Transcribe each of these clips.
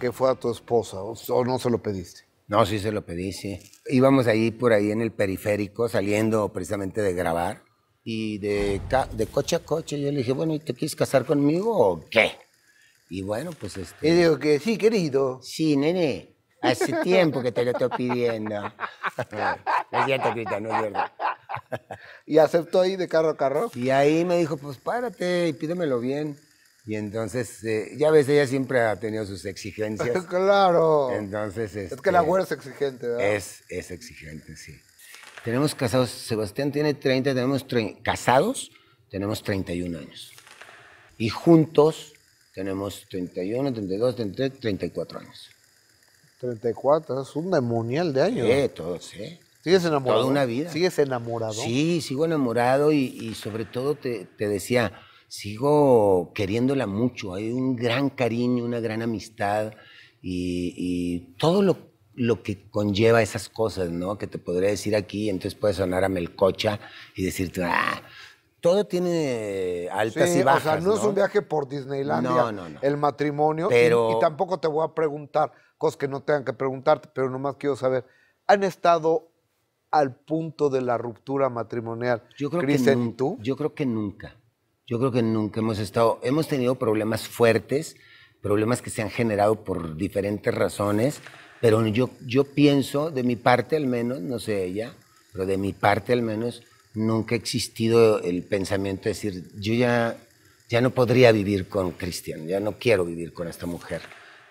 que fue a tu esposa o, no se lo pediste? No, sí se lo pedí, sí. Íbamos ahí por ahí en el periférico, saliendo precisamente de grabar. Y de, de coche a coche yo le dije, bueno, ¿y te quieres casar conmigo o qué? Y bueno, pues este... Y digo que sí, querido. Sí, nene. Hace tiempo que te lo estoy pidiendo. No es no es ¿Y aceptó ahí de carro a carro? Y ahí me dijo, pues párate y pídemelo bien. Y entonces, eh, ya ves, ella siempre ha tenido sus exigencias. claro. Entonces, es es que este, la mujer es exigente, ¿verdad? Es, exigente, sí. Tenemos casados, Sebastián tiene 30, tenemos casados, tenemos 31 años. Y juntos tenemos 31, 32, 33, 34 años. 34, es un demonial de años. Sí, todos, sí. ¿Sigues enamorado? Toda una vida. ¿Sigues enamorado? Sí, sigo enamorado y, sobre todo te, te decía, sigo queriéndola mucho. Hay un gran cariño, una gran amistad y, todo lo, que conlleva esas cosas, ¿no? Que te podría decir aquí, entonces puede sonar a Melcocha y decirte, ah, todo tiene altas y bajas. O sea, no, es un viaje por Disneylandia, no, no, no. el matrimonio. Y, tampoco te voy a preguntar cosas que no tengan que preguntarte, pero nomás quiero saber, ¿han estado al punto de la ruptura matrimonial? Yo ¿tú? Yo creo que nunca. Yo creo que nunca hemos estado, hemos tenido problemas fuertes, problemas que se han generado por diferentes razones, pero yo, yo pienso, de mi parte al menos, no sé ella, pero de mi parte al menos, nunca ha existido el pensamiento de decir, yo ya, ya no podría vivir con Cristian, ya no quiero vivir con esta mujer.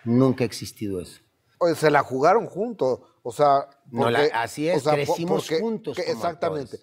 Nunca ha existido eso. Oye, se la jugaron juntos, o sea... así es, o crecimos juntos. exactamente.